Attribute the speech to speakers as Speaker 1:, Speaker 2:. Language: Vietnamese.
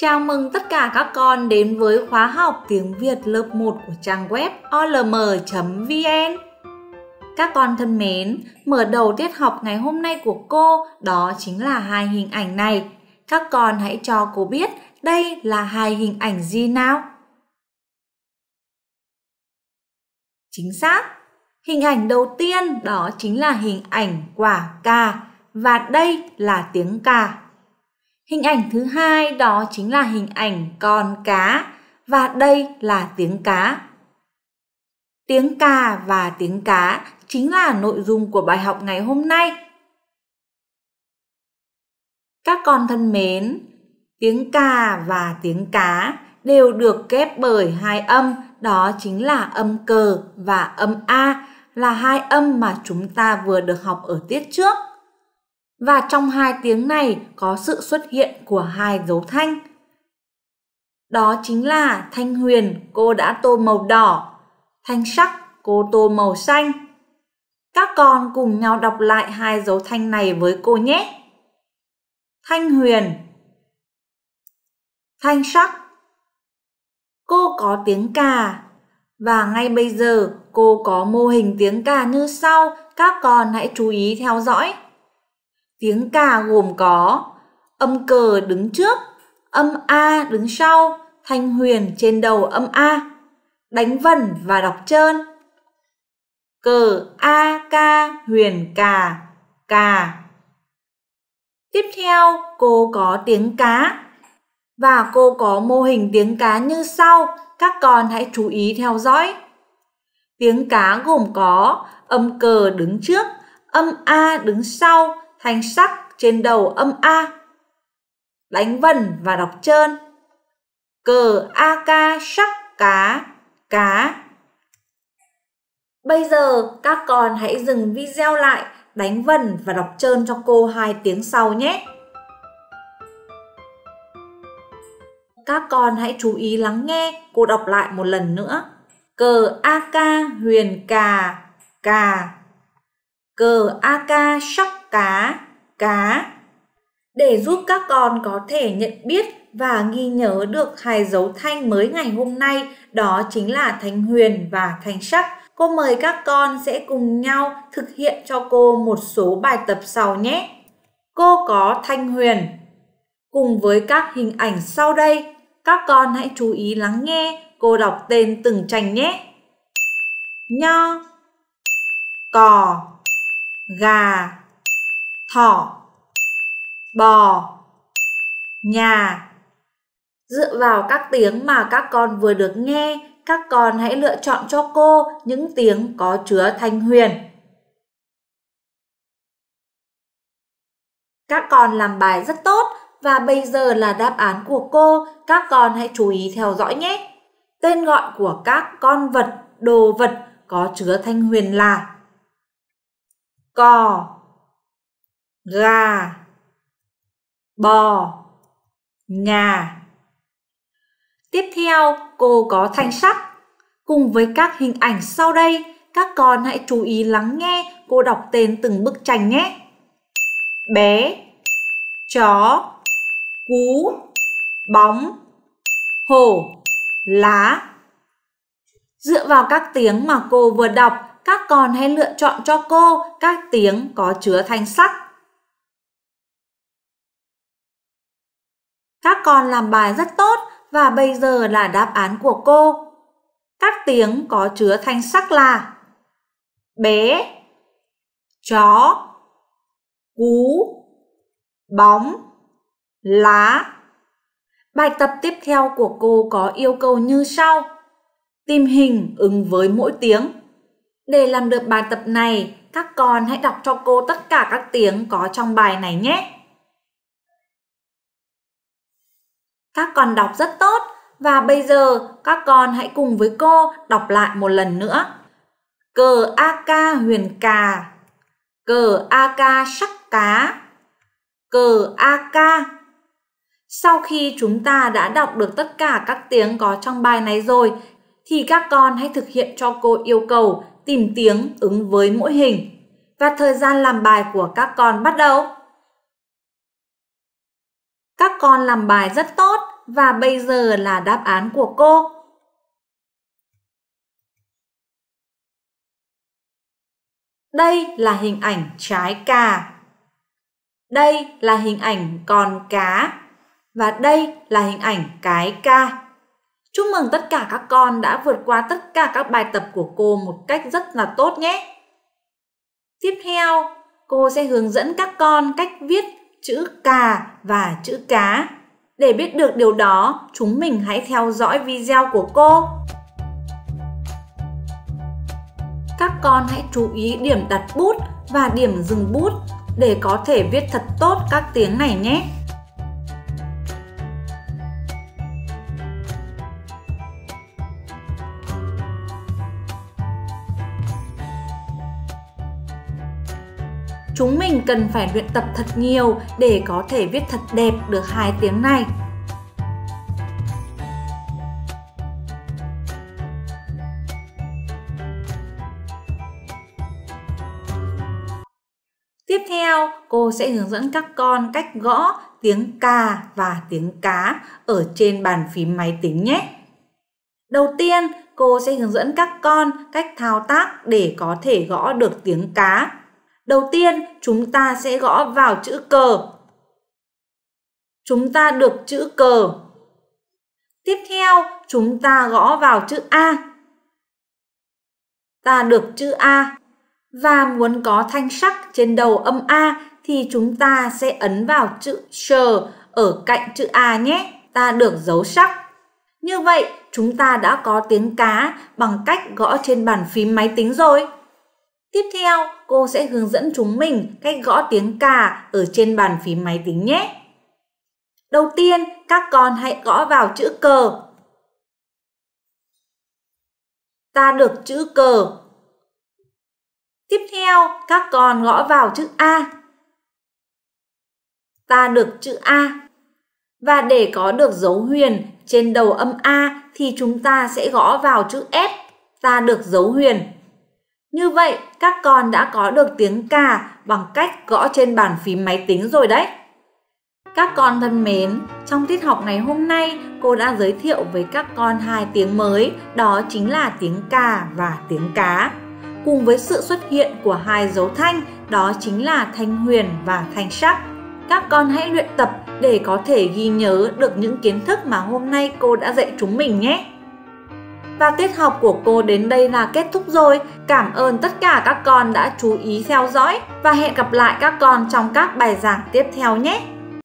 Speaker 1: Chào mừng tất cả các con đến với khóa học tiếng Việt lớp 1 của trang web olm.vn. Các con thân mến, mở đầu tiết học ngày hôm nay của cô đó chính là hai hình ảnh này. Các con hãy cho cô
Speaker 2: biết đây là hai hình ảnh gì nào? Chính xác, hình ảnh đầu tiên đó chính là hình ảnh
Speaker 1: quả cà và đây là tiếng cà Hình ảnh thứ hai đó chính là hình ảnh con cá và đây là tiếng cá. Tiếng ca và tiếng cá chính là nội dung của bài học ngày hôm nay. Các con thân mến, tiếng ca và tiếng cá đều được kép bởi hai âm, đó chính là âm cờ và âm a, là hai âm mà chúng ta vừa được học ở tiết trước và trong hai tiếng này có sự xuất hiện của hai dấu thanh. Đó chính là thanh huyền cô đã tô màu đỏ, thanh sắc cô tô màu xanh. Các con cùng nhau đọc lại hai dấu thanh này với cô nhé. Thanh huyền Thanh sắc Cô có tiếng cà và ngay bây giờ cô có mô hình tiếng cà như sau, các con hãy chú ý theo dõi. Tiếng ca gồm có âm cờ đứng trước, âm A đứng sau, thanh huyền trên đầu âm A, đánh vần và đọc trơn. Cờ A ca huyền cà, cà. Tiếp theo, cô có tiếng cá. Và cô có mô hình tiếng cá như sau, các con hãy chú ý theo dõi. Tiếng cá gồm có âm cờ đứng trước, âm A đứng sau, thành sắc trên đầu âm A. Đánh vần và đọc trơn. Cờ A ca sắc cá, cá. Bây giờ các con hãy dừng video lại, đánh vần và đọc trơn cho cô hai tiếng sau nhé. Các con hãy chú ý lắng nghe, cô đọc lại một lần nữa. Cờ A ca huyền cà, cà. Cờ A ca sắc cá, cá để giúp các con có thể nhận biết và ghi nhớ được hai dấu thanh mới ngày hôm nay đó chính là thanh huyền và thanh sắc. Cô mời các con sẽ cùng nhau thực hiện cho cô một số bài tập sau nhé. Cô có thanh huyền. Cùng với các hình ảnh sau đây, các con hãy chú ý lắng nghe cô đọc tên từng tranh nhé. Nho Cò Gà thỏ bò nhà dựa vào các tiếng mà các con vừa được nghe các con hãy lựa chọn
Speaker 2: cho cô những tiếng có chứa thanh huyền các con làm bài rất tốt và bây giờ là đáp án
Speaker 1: của cô các con hãy chú ý theo dõi nhé tên gọi của các con vật đồ vật có chứa thanh huyền là cò gà bò nhà tiếp theo cô có thanh sắc cùng với các hình ảnh sau đây các con hãy chú ý lắng nghe cô đọc tên từng bức tranh nhé bé chó cú bóng hổ lá dựa vào
Speaker 2: các tiếng mà cô vừa đọc các con hãy lựa chọn cho cô các tiếng có chứa thanh sắc Các con làm bài rất tốt và bây giờ là đáp án của cô. Các tiếng có
Speaker 1: chứa thanh sắc là bé, chó, cú, bóng, lá. Bài tập tiếp theo của cô có yêu cầu như sau. Tìm hình ứng với mỗi tiếng. Để làm được bài tập này, các con hãy đọc cho cô tất cả các tiếng có trong bài này nhé. Các con đọc rất tốt và bây giờ các con hãy cùng với cô đọc lại một lần nữa. Cờ AK huyền cà, cờ AK sắc cá, cờ AK. Sau khi chúng ta đã đọc được tất cả các tiếng có trong bài này rồi thì các con hãy thực hiện cho cô yêu cầu tìm tiếng ứng với mỗi hình. Và thời gian làm bài của
Speaker 2: các con bắt đầu. Các con làm bài rất tốt và bây giờ là đáp án của cô. Đây là hình ảnh trái cà. Đây là hình ảnh con cá. Và đây
Speaker 1: là hình ảnh cái ca. Chúc mừng tất cả các con đã vượt qua tất cả các bài tập của cô một cách rất là tốt nhé. Tiếp theo, cô sẽ hướng dẫn các con cách viết chữ cà và chữ cá. Để biết được điều đó, chúng mình hãy theo dõi video của cô. Các con hãy chú ý điểm đặt bút và điểm dừng bút để có thể viết thật tốt các tiếng này nhé. Chúng mình cần phải luyện tập thật nhiều để có thể viết thật đẹp được hai tiếng này. Tiếp theo, cô sẽ hướng dẫn các con cách gõ tiếng cà và tiếng cá ở trên bàn phím máy tính nhé. Đầu tiên, cô sẽ hướng dẫn các con cách thao tác để có thể gõ được tiếng cá Đầu tiên, chúng ta sẽ gõ vào chữ cờ. Chúng ta được chữ cờ. Tiếp theo, chúng ta gõ vào chữ A. Ta được chữ A. Và muốn có thanh sắc trên đầu âm A thì chúng ta sẽ ấn vào chữ sờ ở cạnh chữ A nhé. Ta được dấu sắc. Như vậy, chúng ta đã có tiếng cá bằng cách gõ trên bàn phím máy tính rồi. Tiếp theo, cô sẽ hướng dẫn chúng mình cách gõ tiếng cà ở trên bàn phím máy tính nhé. Đầu tiên, các con
Speaker 2: hãy gõ vào chữ cờ. Ta được chữ cờ. Tiếp theo, các con gõ vào chữ A. Ta được chữ A. Và để có được
Speaker 1: dấu huyền trên đầu âm A thì chúng ta sẽ gõ vào chữ S. Ta được dấu huyền. Như vậy, các con đã có được tiếng ca bằng cách gõ trên bàn phím máy tính rồi đấy. Các con thân mến, trong tiết học ngày hôm nay, cô đã giới thiệu với các con hai tiếng mới, đó chính là tiếng ca và tiếng cá. Cùng với sự xuất hiện của hai dấu thanh, đó chính là thanh huyền và thanh sắc. Các con hãy luyện tập để có thể ghi nhớ được những kiến thức mà hôm nay cô đã dạy chúng mình nhé và tiết học của cô đến đây
Speaker 2: là kết thúc rồi. Cảm ơn tất cả các con đã chú ý theo dõi và hẹn gặp lại các con trong các bài giảng tiếp theo nhé!